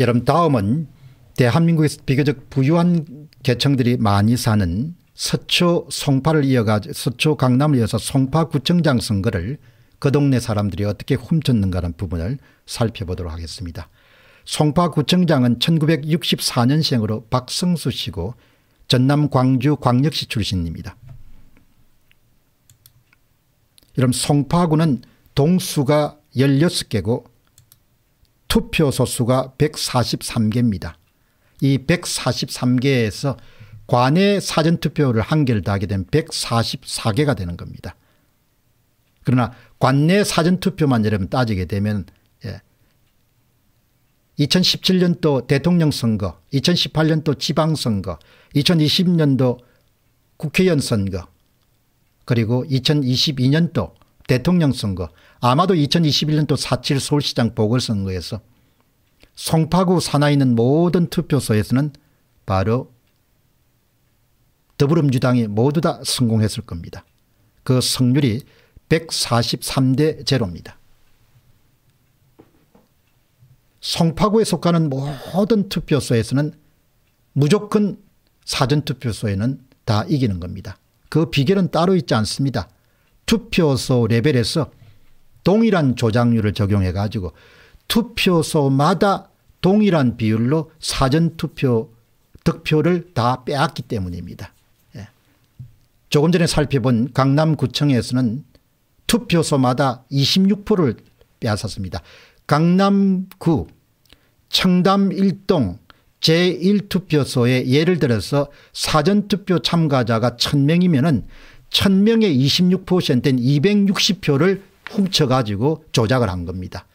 여러분 다음은 대한민국에서 비교적 부유한 계층들이 많이 사는 서초 송파를 이어가 서초 강남을 이어서 송파구청장 선거를 그 동네 사람들이 어떻게 훔쳤는가라는 부분을 살펴보도록 하겠습니다. 송파구청장은 1964년생으로 박성수 씨고 전남 광주 광역시 출신입니다. 여러분 송파구는 동수가 16개고 투표소 수가 143개입니다. 이 143개에서 관외 사전투표를 한 개를 더하게 되면 144개가 되는 겁니다. 그러나 관내 사전투표만 여러분 따지게 되면 예. 2017년도 대통령 선거, 2018년도 지방선거, 2020년도 국회의원 선거, 그리고 2022년도 대통령 선거 아마도 2021년도 4.7 서울시장 보궐선거에서 송파구 산하에 있는 모든 투표소에서는 바로 더불어민주당이 모두 다 성공했을 겁니다. 그 성률이 143대 제로입니다. 송파구에 속하는 모든 투표소에서는 무조건 사전투표소에는 다 이기는 겁니다. 그 비결은 따로 있지 않습니다. 투표소 레벨에서 동일한 조작률을 적용해 가지고 투표소마다 동일한 비율로 사전투표 득표를 다 빼앗기 때문입니다. 예. 조금 전에 살펴본 강남구청에서는 투표소마다 26%를 빼앗았습니다. 강남구 청담 1동 제1투표소에 예를 들어서 사전투표 참가자가 1000명이면 1000명의 26%인 260표를 훔쳐가지고 조작을 한 겁니다.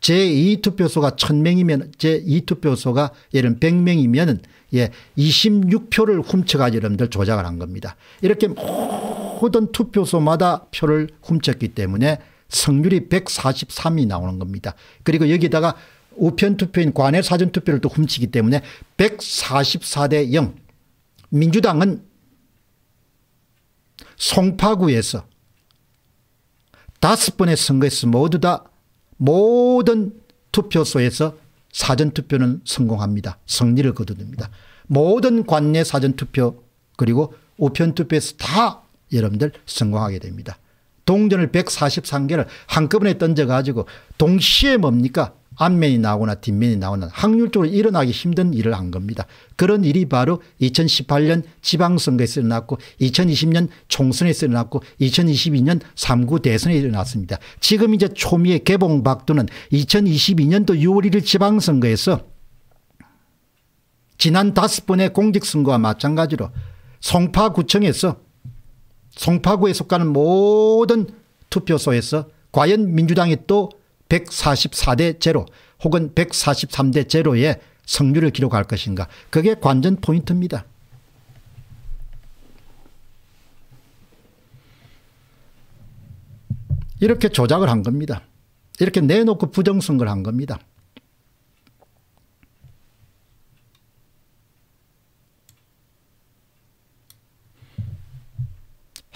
제 2투표소가 1000명이면 제 2투표소가 예를 100명이면 예, 26표를 훔쳐가지고 여러분들 조작을 한 겁니다. 이렇게 모든 투표소마다 표를 훔쳤기 때문에 성률이 143이 나오는 겁니다. 그리고 여기다가 우편투표인 관외 사전투표를 또 훔치기 때문에 144 대 0 민주당은 송파구에서 다섯 번의 선거에서 모두 다 모든 투표소에서 사전투표는 성공합니다. 승리를 거둡니다. 모든 관내 사전투표 그리고 우편투표에서 다 여러분들 성공하게 됩니다. 동전을 143개를 한꺼번에 던져가지고 동시에 뭡니까? 앞면이 나오거나 뒷면이 나오는 확률적으로 일어나기 힘든 일을 한 겁니다. 그런 일이 바로 2018년 지방선거에서 일어났고 2020년 총선에서 일어났고 2022년 3구 대선에 일어났습니다. 지금 이제 초미의 개봉 박두는 2022년도 6월 1일 지방선거에서 지난 다섯 번의 공직선거와 마찬가지로 송파구청에서 송파구에 속하는 모든 투표소에서 과연 민주당이 또 144대 제로 혹은 143대 제로의 성률을 기록할 것인가 그게 관전 포인트입니다. 이렇게 조작을 한 겁니다. 이렇게 내놓고 부정선거를 한 겁니다.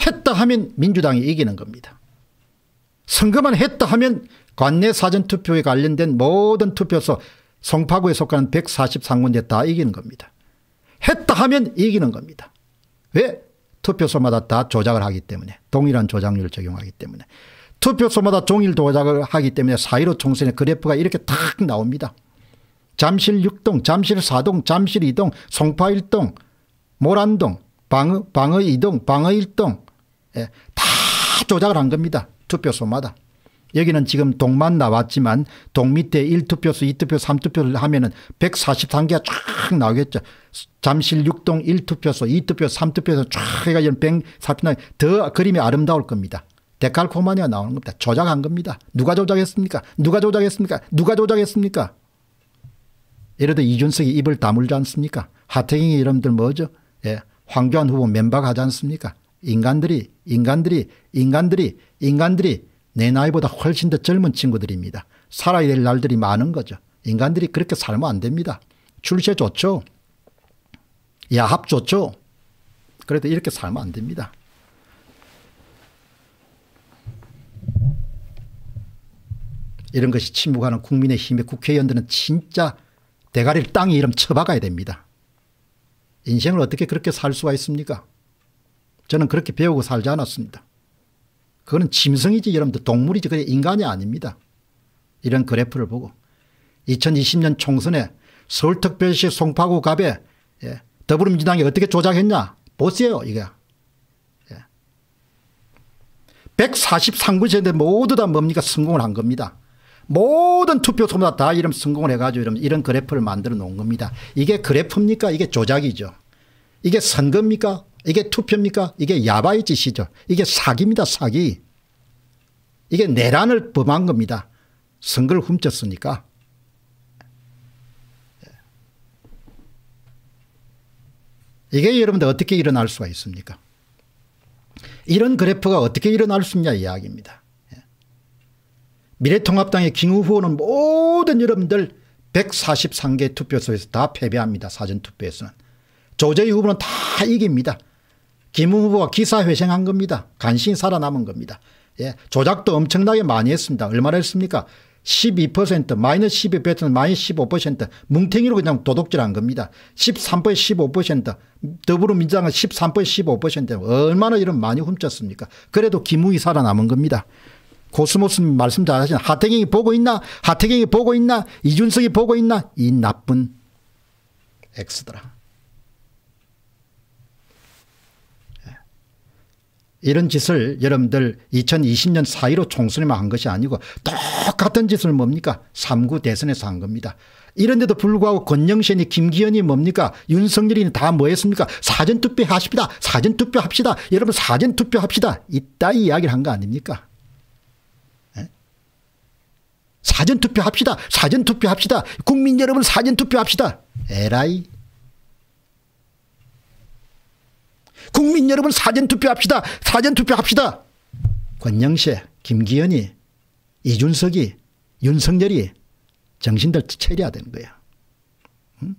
했다 하면 민주당이 이기는 겁니다. 선거만 했다 하면 관내 사전투표에 관련된 모든 투표소 송파구에 속하는 143군데 다 이기는 겁니다. 했다 하면 이기는 겁니다. 왜? 투표소마다 다 조작을 하기 때문에 동일한 조작률 을 적용하기 때문에 투표소마다 종일 조작을 하기 때문에 사이로 총선의 그래프가 이렇게 탁 나옵니다. 잠실 6동, 잠실 4동, 잠실 2동, 송파 1동, 모란동, 방어, 방어 2동, 방어 1동 예, 다 조작을 한 겁니다. 투표소마다. 여기는 지금 동만 나왔지만 동 밑에 1투표수 2투표 3투표를 하면 은 143개가 쫙 나오겠죠. 잠실 6동 1투표수 2투표 3투표에서 쫙 해가지고 140표 더 그림이 아름다울 겁니다. 데칼코마니아 나오는 겁니다. 조작한 겁니다. 누가 조작했습니까? 누가 조작했습니까? 누가 조작했습니까? 예를 들어 이준석이 입을 다물지 않습니까? 하태경이 이름들 뭐죠? 예. 황교안 후보 멤버가 하지 않습니까? 인간들이 인간들이 인간들이 인간들이 내 나이보다 훨씬 더 젊은 친구들입니다. 살아야 될 날들이 많은 거죠. 인간들이 그렇게 살면 안 됩니다. 출세 좋죠. 야합 좋죠. 그래도 이렇게 살면 안 됩니다. 이런 것이 침묵하는 국민의힘의 국회의원들은 진짜 대가리를 땅에 이름 쳐박아야 됩니다. 인생을 어떻게 그렇게 살 수가 있습니까? 저는 그렇게 배우고 살지 않았습니다. 그거는 짐승이지 여러분들 동물이지 그게 인간이 아닙니다. 이런 그래프를 보고 2020년 총선에 서울특별시 송파구 갑에 예, 더불어민주당이 어떻게 조작했냐 보세요 이게 예. 1 4 3군데 모두 다 뭡니까 성공을 한 겁니다. 모든 투표소마다 다 이런 성공을 해가지고 이런, 이런 그래프를 만들어 놓은 겁니다. 이게 그래프입니까? 이게 조작이죠. 이게 선거입니까? 이게 투표입니까? 이게 야바의 짓이죠. 이게 사기입니다. 사기. 이게 내란을 범한 겁니다. 선거를 훔쳤으니까. 이게 여러분들 어떻게 일어날 수가 있습니까? 이런 그래프가 어떻게 일어날 수 있냐 이야기입니다. 예. 미래통합당의 김우 후보는 모든 여러분들 143개 투표소에서 다 패배합니다. 사전투표에서는. 조재희 후보는 다 이깁니다. 김 후보가 기사회생한 겁니다. 간신히 살아남은 겁니다. 예. 조작도 엄청나게 많이 했습니다. 얼마나 했습니까? 12% 마이너스 12% 마이너스 15% 뭉탱이로 그냥 도둑질한 겁니다. 13% 15% 더불어민주당은 13% 15% 얼마나 이런 많이 훔쳤습니까? 그래도 김웅이 살아남은 겁니다. 고스모스 말씀 잘하시는 하태경이 보고 있나? 하태경이 보고 있나? 이준석이 보고 있나? 이 나쁜 엑스더라. 이런 짓을 여러분들 2020년 4.15 총선에만 한 것이 아니고 똑같은 짓을 뭡니까 3구 대선에서 한 겁니다. 이런데도 불구하고 권영신이 김기현이 뭡니까 윤석열이 다 뭐했습니까 사전투표 하십니다. 사전투표 합시다. 여러분 사전투표 합시다. 이따 이야기를 한 거 아닙니까 예? 사전투표 합시다. 사전투표 합시다. 국민 여러분 사전투표 합시다. 에라이 국민 여러분 사전투표합시다. 사전투표합시다. 권영세, 김기현이, 이준석이, 윤석열이 정신들 체리야 되는 거예요. 응?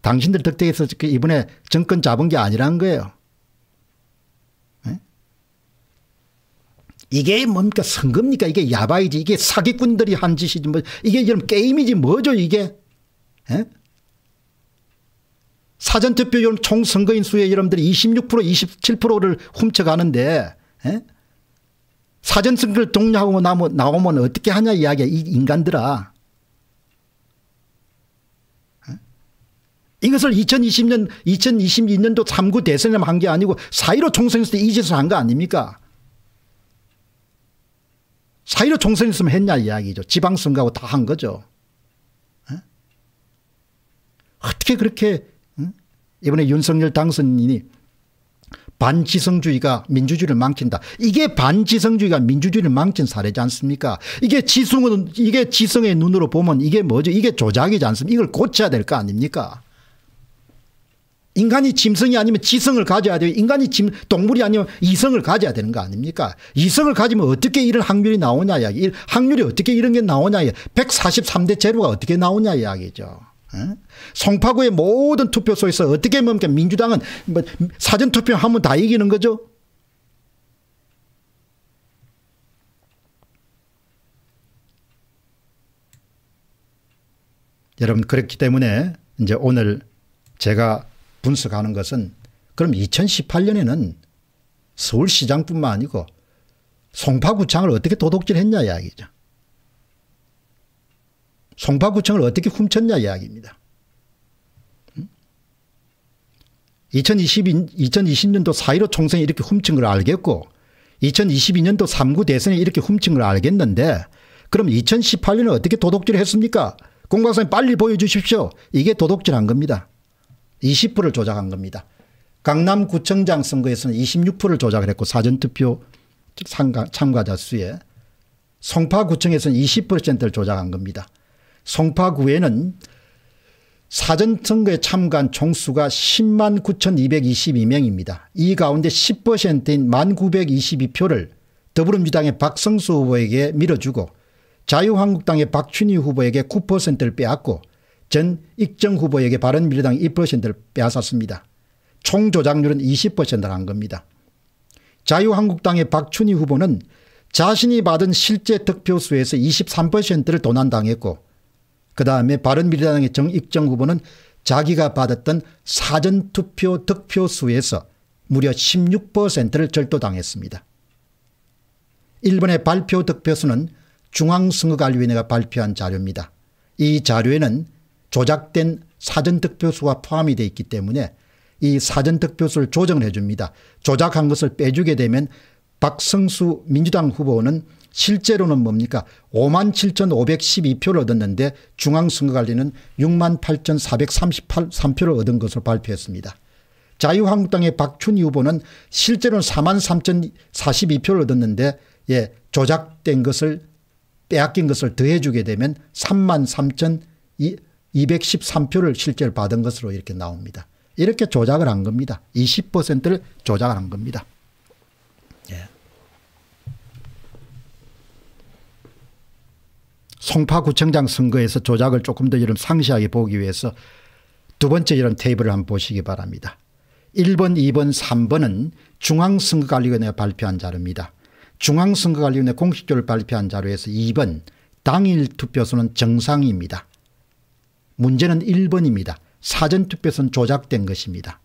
당신들 덕택해서 그 이번에 정권 잡은 게아니라는 거예요. 이게 뭡니까 선거입니까 이게 야바이지 이게 사기꾼들이 한 짓이지 뭐 이게 지금 게임이지 뭐죠 이게 응? 사전투표 율총 선거인 수의 여러분들이 26% 27%를 훔쳐가는데 에? 예? 사전선거를 독려하고 나오면 어떻게 하냐 이야기야 이 인간들아. 예? 이것을 2020년 2022년도 3구 대선에 한 게 아니고 4.15 총선에서 이 짓을 한 거 아닙니까? 4.15 총선에서면 했냐 이야기죠. 지방선거하고 다 한 거죠. 예? 어떻게 그렇게 이번에 윤석열 당선인이 반지성주의가 민주주의를 망친다. 이게 반지성주의가 민주주의를 망친 사례지 않습니까? 이게 지성은 이게 지성의 눈으로 보면 이게 뭐죠? 이게 조작이지 않습니까? 이걸 고쳐야 될 거 아닙니까? 인간이 짐승이 아니면 지성을 가져야 돼요. 인간이 짐, 동물이 아니면 이성을 가져야 되는 거 아닙니까? 이성을 가지면 어떻게 이런 확률이 나오냐 이야기. 확률이 어떻게 이런 게 나오냐 이야기. 143대 제로가 어떻게 나오냐 이야기죠. 송파구의 모든 투표소에서 어떻게 보면 민주당은 뭐 사전투표 하면 다 이기는 거죠. 여러분 그렇기 때문에 이제 오늘 제가 분석하는 것은 그럼 2018년에는 서울시장뿐만 아니고 송파구청을 어떻게 도둑질했냐 이야기죠. 송파구청을 어떻게 훔쳤냐 이야기입니다. 2020, 2020년도 4.15 총선에 이렇게 훔친 걸 알겠고 2022년도 3구 대선에 이렇게 훔친 걸 알겠는데 그럼 2018년에 어떻게 도덕질을 했습니까? 공관사님 빨리 보여주십시오. 이게 도덕질한 겁니다. 20%를 조작한 겁니다. 강남구청장 선거에서는 26%를 조작을 했고 사전투표 참가자 수에 송파구청에서는 20%를 조작한 겁니다. 송파구에는 사전선거에 참가한 총수가 10만 9,222명입니다. 이 가운데 10%인 1,922표를 더불어민주당의 박성수 후보에게 밀어주고 자유한국당의 박춘희 후보에게 9%를 빼앗고 전 익정 후보에게 바른미래당 2%를 빼앗았습니다. 총 조작률은 20%를 한 겁니다. 자유한국당의 박춘희 후보는 자신이 받은 실제 득표수에서 23%를 도난당했고 그다음에 바른미래당의 정익정 후보는 자기가 받았던 사전투표 득표수에서 무려 16%를 절도당했습니다. 일본의 발표 득표수는 중앙선거관리위원회가 발표한 자료입니다. 이 자료에는 조작된 사전득표수가 포함이 되어 있기 때문에 이 사전득표수를 조정을 해줍니다. 조작한 것을 빼주게 되면 박성수 민주당 후보는 실제로는 뭡니까 5만 7,512표를 얻었는데 중앙선거관리는 6만 8,433표를 얻은 것으로 발표했습니다. 자유한국당의 박춘희 후보는 실제로는 4만 3,042표를 얻었는데 예, 조작된 것을 빼앗긴 것을 더해주게 되면 3만 3,213표를 실제로 받은 것으로 이렇게 나옵니다. 이렇게 조작을 한 겁니다. 20%를 조작을 한 겁니다. 송파구청장 선거에서 조작을 조금 더 이런 상세하게 보기 위해서 두 번째 이런 테이블을 한번 보시기 바랍니다. 1번, 2번, 3번은 중앙선거관리위원회가 발표한 자료입니다. 중앙선거관리위원회 공식적으로 발표한 자료에서 2번 당일 투표수는 정상입니다. 문제는 1번입니다. 사전투표수는 조작된 것입니다.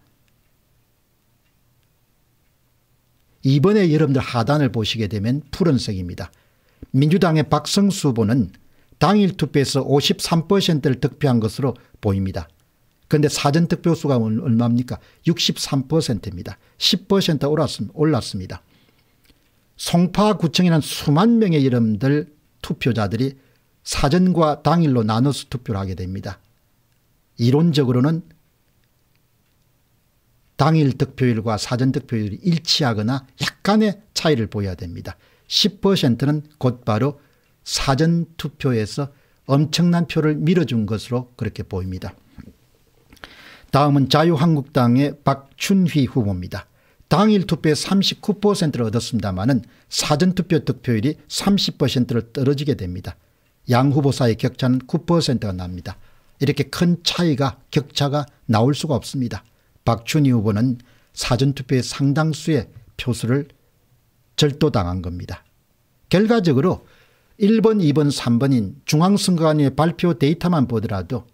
2번에 여러분들 하단을 보시게 되면 푸른색입니다. 민주당의 박성수 후보는 당일 투표에서 53%를 득표한 것으로 보입니다. 그런데 사전 득표수가 얼마입니까? 63%입니다. 10% 올랐음, 올랐습니다. 송파구청에는 수만 명의 이름들 투표자들이 사전과 당일로 나눠서 투표를 하게 됩니다. 이론적으로는 당일 득표율과 사전 득표율이 일치하거나 약간의 차이를 보여야 됩니다. 10%는 곧바로 사전 투표에서 엄청난 표를 밀어준 것으로 그렇게 보입니다. 다음은 자유한국당의 박춘휘 후보입니다. 당일 투표에 39%를 얻었습니다마 사전투표 득표율이 30%를 떨어지게 됩니다. 양 후보 사이 격차는 9%가 납니다. 이렇게 큰 차이가 격차가 나올 수가 없습니다. 박춘희 후보는 사전투표의 상당수의 표수를 절도당한 겁니다. 결과적으로 1번, 2번, 3번인 중앙선거관의 발표 데이터만 보더라도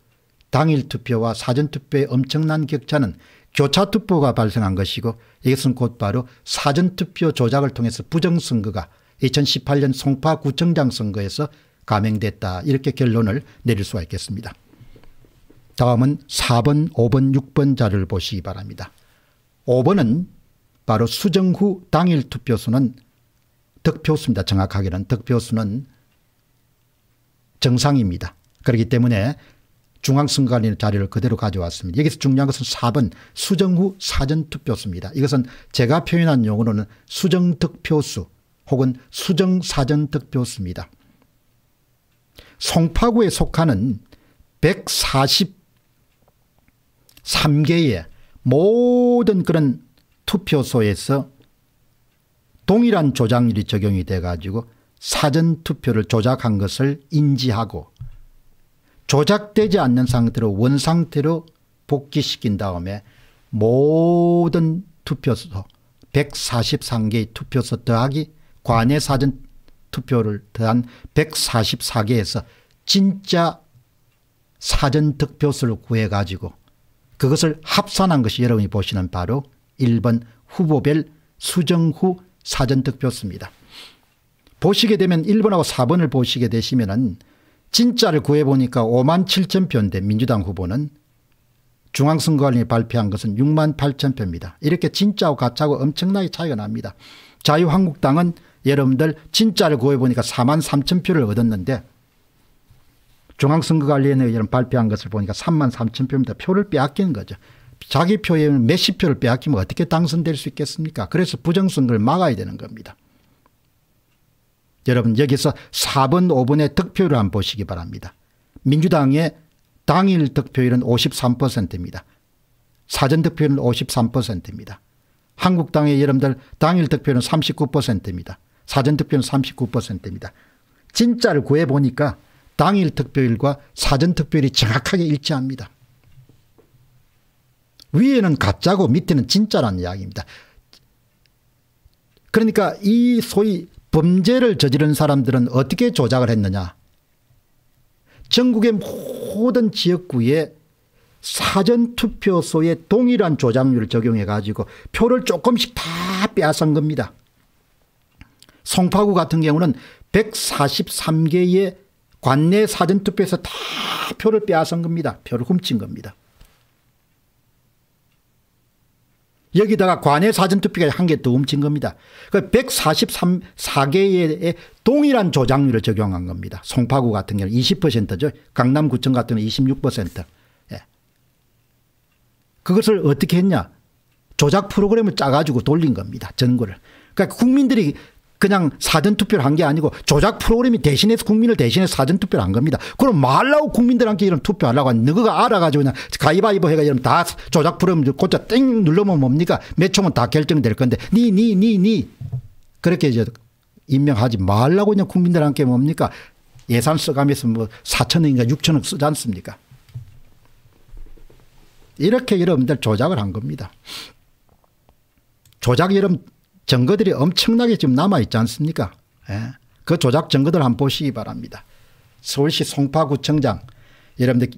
당일 투표와 사전투표의 엄청난 격차는 교차투표가 발생한 것이고 이것은 곧바로 사전투표 조작을 통해서 부정선거가 2018년 송파구청장 선거에서 감행됐다 이렇게 결론을 내릴 수가 있겠습니다. 다음은 4번 5번 6번 자를 보시기 바랍니다. 5번은 바로 수정 후 당일 투표수는 득표수입니다. 정확하게는 득표수는 정상입니다. 그렇기 때문에 중앙선관위 자리를 그대로 가져왔습니다. 여기서 중요한 것은 4번 수정 후 사전투표수입니다. 이것은 제가 표현한 용어로는 수정득표수 혹은 수정사전득표수입니다. 송파구에 속하는 143개의 모든 그런 투표소에서 동일한 조작률이 적용이 돼 가지고 사전투표를 조작한 것을 인지하고 조작되지 않는 상태로 원상태로 복귀시킨 다음에 모든 투표소 143개의 투표소 더하기 관외 사전 투표를 더한 144개에서 진짜 사전 득표수를 구해 가지고 그것을 합산한 것이 여러분이 보시는 바로 1번 후보별 수정 후 사전투표입니다. 보시게 되면 1번하고 4번을 보시게 되시면 은 진짜를 구해보니까 5만 7천 표인데 민주당 후보는 중앙선거관리 발표한 것은 6만 8천 표입니다. 이렇게 진짜하가짜고 엄청나게 차이가 납니다. 자유한국당은 여러분들 진짜를 구해보니까 4만 3천 표를 얻었는데 중앙선거관리위원회 발표한 것을 보니까 3만 3천 표입니다. 표를 빼앗기 거죠. 자기 표에 몇십 표를 빼앗기면 어떻게 당선될 수 있겠습니까? 그래서 부정선거를 막아야 되는 겁니다. 여러분 여기서 4번 5번의 득표율을 한번 보시기 바랍니다. 민주당의 당일 득표율은 53%입니다. 사전 득표율은 53%입니다. 한국당의 여러분들 당일 득표율은 39%입니다. 사전 득표율은 39%입니다. 진짜를 구해보니까 당일 득표율과 사전 득표율이 정확하게 일치합니다. 위에는 가짜고 밑에는 진짜라는 이야기입니다. 그러니까 이 소위 범죄를 저지른 사람들은 어떻게 조작을 했느냐. 전국의 모든 지역구에 사전투표소에 동일한 조작률을 적용해 가지고 표를 조금씩 다 빼앗은 겁니다. 송파구 같은 경우는 143개의 관내 사전투표에서 다 표를 빼앗은 겁니다. 표를 훔친 겁니다. 여기다가 관외 사전투표까한개더 훔친 겁니다. 그 143개의 동일한 조작률을 적용한 겁니다. 송파구 같은 경우는 20%죠. 강남구청 같은 경우는 26%. 예. 그것을 어떻게 했냐. 조작 프로그램을 짜가지고 돌린 겁니다. 전거를 그러니까 국민들이 그냥 사전투표를 한 게 아니고 조작 프로그램이 대신해서 국민을 대신해서 사전투표를 한 겁니다. 그럼 말라고 국민들한테 이런 투표하려고 하는 너가 알아가지고 그냥 가위바위보 해가 이러면 다 조작 프로그램 고쳐 땡 누르면 뭡니까? 몇 초면 다 결정될 건데 니 니 니니 그렇게 이제 임명하지 말라고 그냥 국민들한테 뭡니까? 예산 써가면서 뭐 4천억인가 6천억 쓰지 않습니까? 이렇게 여러분들 조작을 한 겁니다. 조작 여러분 증거들이 엄청나게 지금 남아있지 않습니까? 예. 그 조작 증거들 한번 보시기 바랍니다. 서울시 송파구청장 여러분들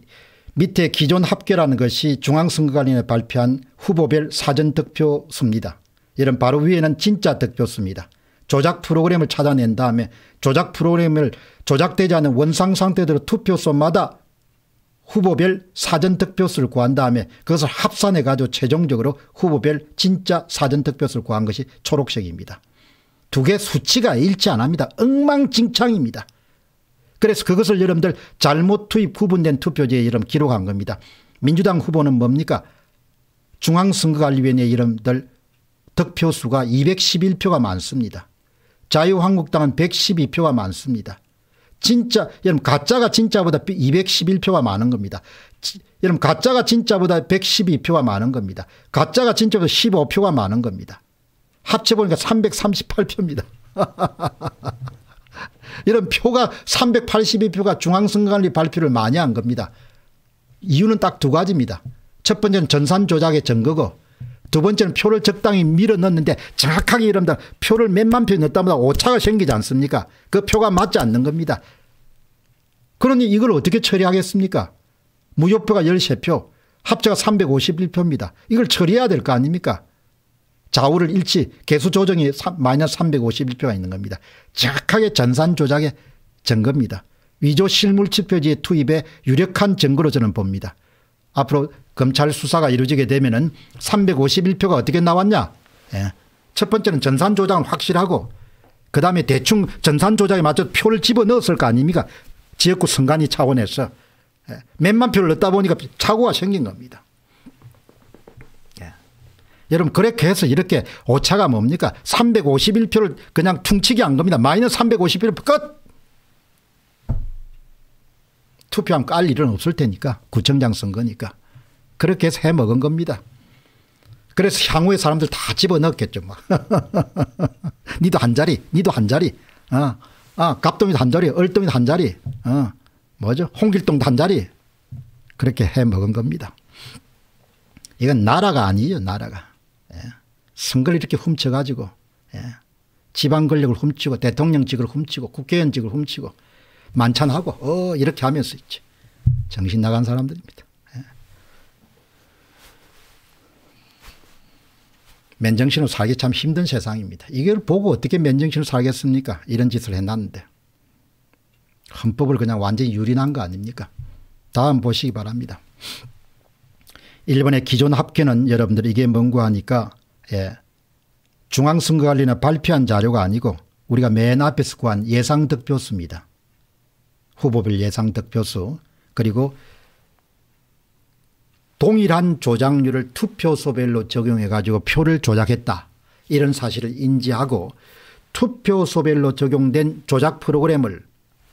밑에 기존 합계라는 것이 중앙선거관리에 발표한 후보별 사전 득표수입니다. 이런 바로 위에는 진짜 득표수입니다. 조작 프로그램을 찾아낸 다음에 조작 프로그램을 조작되지 않은 원상 상태대로 투표소마다 후보별 사전득표수를 구한 다음에 그것을 합산해 가지고 최종적으로 후보별 진짜 사전득표수를 구한 것이 초록색입니다. 두 개 수치가 일치 안 합니다. 엉망진창입니다. 그래서 그것을 여러분들 잘못 투입 구분된 투표지에 이름 기록한 겁니다. 민주당 후보는 뭡니까? 중앙선거관리위원회 이름들 득표수가 211표가 많습니다. 자유한국당은 112표가 많습니다. 진짜 여러분 가짜가 진짜보다 211표가 많은 겁니다. 여러분 가짜가 진짜보다 112표가 많은 겁니다. 가짜가 진짜보다 15표가 많은 겁니다. 합쳐 보니까 338표입니다. 이런 표가 382표가 중앙선관위 발표를 많이 한 겁니다. 이유는 딱 두 가지입니다. 첫 번째는 전산 조작의 증거고 두 번째는 표를 적당히 밀어 넣는데 정확하게 이름다 표를 몇만 표넣었다보다 오차가 생기지 않습니까? 그 표가 맞지 않는 겁니다. 그러니 이걸 어떻게 처리하겠습니까? 무효표가 13표, 합체가 351표입니다. 이걸 처리해야 될 거 아닙니까? 좌우를 일치, 개수 조정이 마이너스 351표가 있는 겁니다. 정확하게 전산 조작의 증거입니다. 위조 실물 지표지의 투입에 유력한 증거로 저는 봅니다. 앞으로 검찰 수사가 이루어지게 되면 은 351표가 어떻게 나왔냐. 예. 첫 번째는 전산 조작은 확실하고 그다음에 대충 전산 조작에 맞춰 표를 집어넣었을 거 아닙니까. 지역구 선관위 차원에서. 예. 몇만 표를 넣다 보니까 착오가 생긴 겁니다. 예. 여러분 그렇게 해서 이렇게 오차가 뭡니까 351표를 그냥 퉁치기 한 겁니다. 마이너스 351표 끝. 투표하면 깔 일은 없을 테니까 구청장 선거니까. 그렇게 해서 해 먹은 겁니다. 그래서 향후에 사람들 다 집어넣었겠죠. 뭐. 니도 한 자리, 니도 한 자리. 아, 아 갑동이도 한 자리, 얼동이도 한 자리. 아, 뭐죠? 홍길동도 한 자리. 그렇게 해 먹은 겁니다. 이건 나라가 아니죠. 나라가. 예. 선거를 이렇게 훔쳐가지고 예. 지방 권력을 훔치고 대통령직을 훔치고 국회의원직을 훔치고 만찬하고 어 이렇게 하면서 있지. 정신 나간 사람들입니다. 맨정신으로 살기 참 힘든 세상입니다. 이걸 보고 어떻게 맨정신으로 살겠습니까? 이런 짓을 해놨는데. 헌법을 그냥 완전히 유린한 거 아닙니까? 다음 보시기 바랍니다. 일본의 기존 합계는 여러분들 이게 뭔고 하니까 예, 중앙선거관리는 발표한 자료가 아니고 우리가 맨 앞에서 구한 예상 득표수입니다. 후보별 예상 득표수 그리고 동일한 조작률을 투표소별로 적용해 가지고 표를 조작했다. 이런 사실을 인지하고 투표소별로 적용된 조작 프로그램을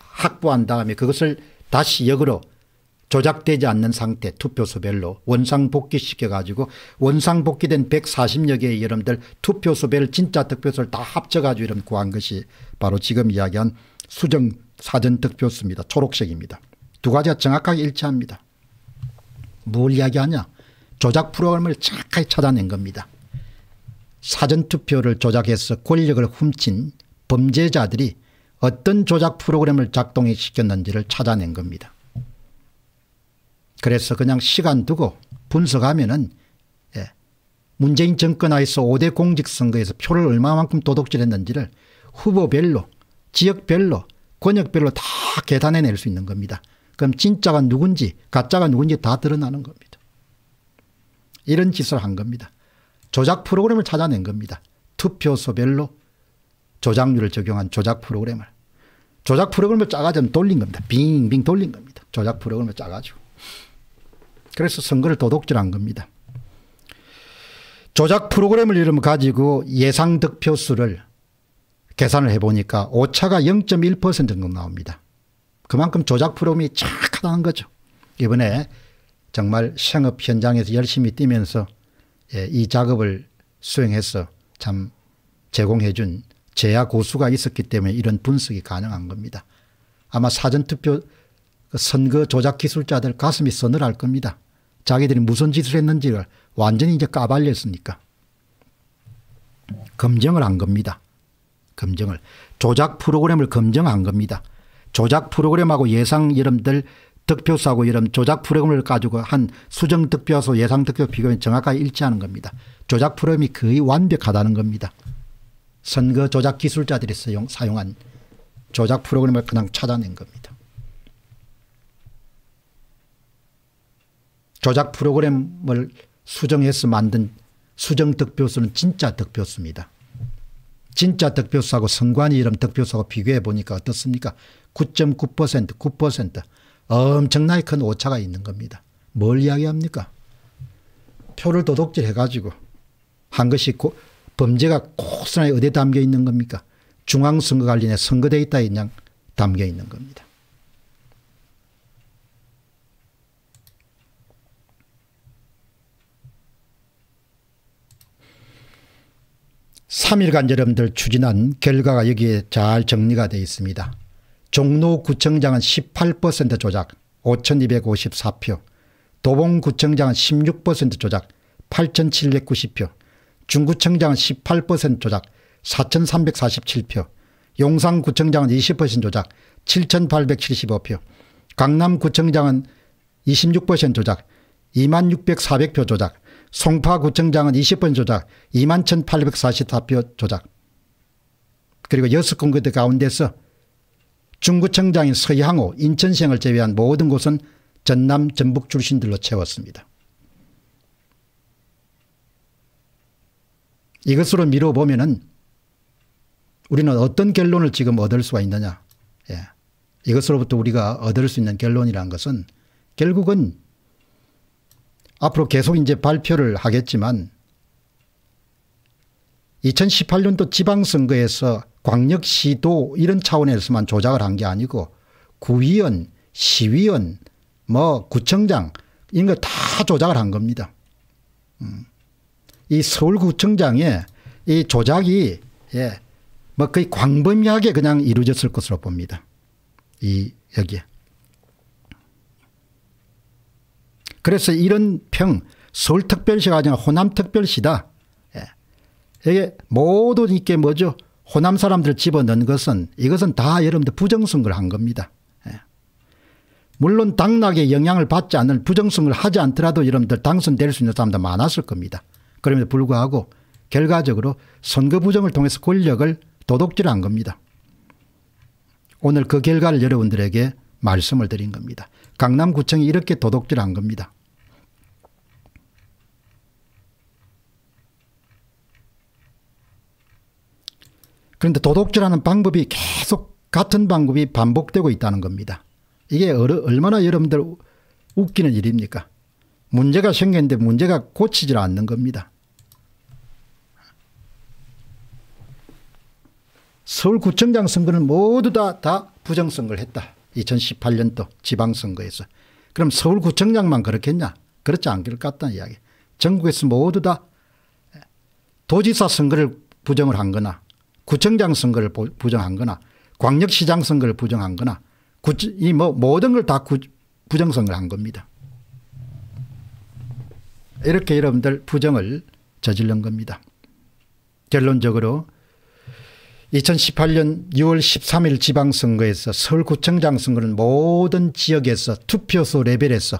확보한 다음에 그것을 다시 역으로 조작되지 않는 상태 투표소별로 원상복귀시켜 가지고 원상복귀된 140여 개의 여러분들 투표소별 진짜 득표수를다 합쳐 가지고 이런 구한 것이 바로 지금 이야기한 수정 사전 득표수입니다. 초록색입니다. 두 가지가 정확하게 일치합니다. 뭘 이야기하냐. 조작 프로그램을 착하게 찾아낸 겁니다. 사전투표를 조작해서 권력을 훔친 범죄자들이 어떤 조작 프로그램을 작동시켰는지를 찾아낸 겁니다. 그래서 그냥 시간 두고 분석하면 은 예, 문재인 정권하에서 5대 공직선거에서 표를 얼마만큼 도둑질했는지를 후보별로 지역별로 권역별로 다 계산해낼 수 있는 겁니다. 그럼 진짜가 누군지 가짜가 누군지 다 드러나는 겁니다. 이런 짓을 한 겁니다. 조작 프로그램을 찾아낸 겁니다. 투표소별로 조작률을 적용한 조작 프로그램을. 조작 프로그램을 짜가지고 돌린 겁니다. 빙빙 돌린 겁니다. 조작 프로그램을 짜가지고. 그래서 선거를 도둑질한 겁니다. 조작 프로그램을 이름 가지고 예상 득표수를 계산을 해보니까 오차가 0.1% 정도 나옵니다. 그만큼 조작 프로그램이 착하다는 거죠. 이번에 정말 생업 현장에서 열심히 뛰면서 예, 이 작업을 수행해서 참 제공해 준 제야 고수가 있었기 때문에 이런 분석이 가능한 겁니다. 아마 사전투표 그 선거 조작 기술자들 가슴이 서늘할 겁니다. 자기들이 무슨 짓을 했는지를 완전히 이제 까발렸으니까. 검증을 한 겁니다. 검증을. 조작 프로그램을 검증한 겁니다. 조작 프로그램하고 예상 이름들 득표수하고 이름 조작 프로그램을 가지고 한 수정 득표수 예상 득표 비교는 정확하게 일치하는 겁니다. 조작 프로그램이 거의 완벽하다는 겁니다. 선거 조작 기술자들이 사용, 사용한 조작 프로그램을 그냥 찾아낸 겁니다. 조작 프로그램을 수정해서 만든 수정 득표수는 진짜 득표수입니다. 진짜 득표수하고 선관위 이름 득표수하고 비교해 보니까 어떻습니까? 9.9% 9% 엄청나게 큰 오차가 있는 겁니다. 뭘 이야기합니까? 표를 도둑질 해가지고 한 것이 고, 범죄가 고스란히 어디에 담겨 있는 겁니까? 중앙선거관리에 선거돼 있다 인양 담겨 있는 겁니다. 삼일간 여러분들 추진한 결과가 여기에 잘 정리가 되어 있습니다. 종로구청장은 18% 조작 5254표 도봉구청장은 16% 조작 8790표 중구청장은 18% 조작 4347표 용산구청장은 20% 조작 7875표 강남구청장은 26% 조작 26,400표 조작 송파구청장은 20번 조작 21,844표 조작 그리고 6건그 가운데서 중구청장인 서양호 인천시을 행 제외한 모든 곳은 전남 전북 출신들로 채웠습니다. 이것으로 미뤄보면 은 우리는 어떤 결론을 지금 얻을 수가 있느냐. 예. 이것으로부터 우리가 얻을 수 있는 결론이란 것은 결국은 앞으로 계속 이제 발표를 하겠지만 2018년도 지방선거에서 광역시도 이런 차원에서만 조작을 한 게 아니고 구위원시위원뭐 구청장 이런 걸다 조작을 한 겁니다. 음. 이 서울구청장의 이 조작이 예, 뭐 거의 광범위하게 그냥 이루어졌을 것으로 봅니다. 이 여기에. 그래서 이런 평 서울특별시가 아니라 호남특별시다. 예. 이게 모든 이게 뭐죠? 호남 사람들 집어넣은 것은 이것은 다 여러분들 부정선을한 겁니다. 예. 물론 당락에 영향을 받지 않을 부정선을 하지 않더라도 여러분들 당선될 수 있는 사람도 많았을 겁니다. 그럼에도 불구하고 결과적으로 선거 부정을 통해서 권력을 도둑질한 겁니다. 오늘 그 결과를 여러분들에게 말씀을 드린 겁니다. 강남구청이 이렇게 도둑질한 겁니다. 그런데 도덕질하는 방법이 계속 같은 방법이 반복되고 있다는 겁니다. 이게 얼마나 여러분들 웃기는 일입니까? 문제가 생겼는데 문제가 고치질 않는 겁니다. 서울구청장 선거는 모두 다, 다 부정선거를 했다. 2018년도 지방선거에서. 그럼 서울구청장만 그렇겠냐? 그렇지 않을 것 같다는 이야기. 전국에서 모두 다 도지사 선거를 부정을 한 거나 구청장 선거를 부정한 거나 광역시장 선거를 부정한 거나 이뭐 모든 걸 다 부정선거를 한 겁니다. 이렇게 여러분들 부정을 저질른 겁니다. 결론적으로 2018년 6월 13일 지방선거에서 서울구청장 선거는 모든 지역에서 투표소 레벨에서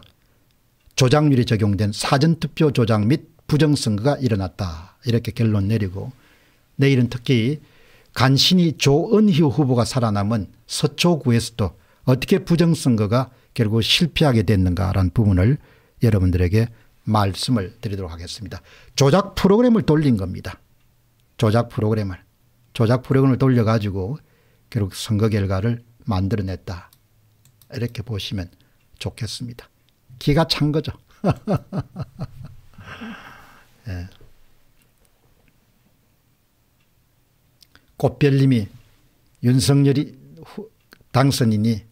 조작률이 적용된 사전투표 조작 및 부정선거가 일어났다. 이렇게 결론 내리고 내일은 특히 간신히 조은희 후보가 살아남은 서초구에서도 어떻게 부정선거가 결국 실패하게 됐는가라는 부분을 여러분들에게 말씀을 드리도록 하겠습니다. 조작 프로그램을 돌린 겁니다. 조작 프로그램을. 조작 프로그램을 돌려가지고 결국 선거 결과를 만들어냈다. 이렇게 보시면 좋겠습니다. 기가 찬 거죠. 예. 꽃별님이 윤석열이 당선인이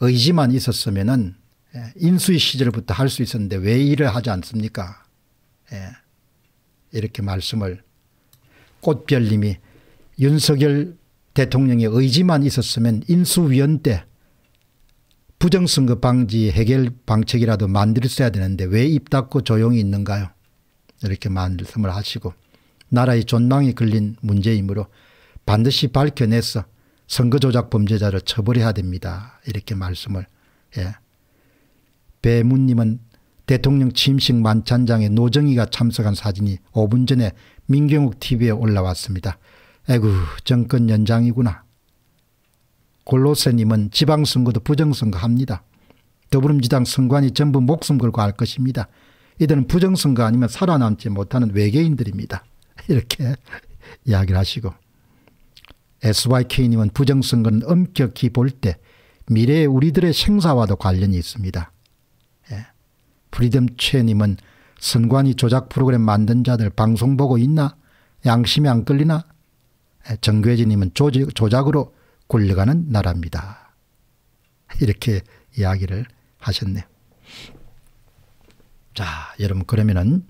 의지만 있었으면은 예, 인수위 시절부터 할 수 있었는데 왜 일을 하지 않습니까? 예. 이렇게 말씀을 꽃별님이 윤석열 대통령의 의지만 있었으면 인수위원 때 부정선거 방지 해결 방책이라도 만들었어야 되는데 왜 입 닫고 조용히 있는가요? 이렇게 말씀을 하시고 나라의 존망이 걸린 문제이므로 반드시 밝혀내서 선거조작 범죄자를 처벌해야 됩니다. 이렇게 말씀을 예. 배문님은 대통령 취임식 만찬장에 노정희가 참석한 사진이 5분 전에 민경욱 TV에 올라왔습니다. 에구 정권 연장이구나. 골로세님은 지방선거도 부정선거합니다. 더불어민주당 선관이 전부 목숨 걸고 할 것입니다. 이들은 부정선거 아니면 살아남지 못하는 외계인들입니다. 이렇게 이야기를 하시고 SYK님은 부정선거는 엄격히 볼 때 미래의 우리들의 생사와도 관련이 있습니다. 예. 프리덤 최님은 선관위 조작 프로그램 만든 자들 방송 보고 있나? 양심이 안 끌리나? 예. 정교진님은 조작으로 굴려가는 나라입니다. 이렇게 이야기를 하셨네요. 자, 여러분 그러면은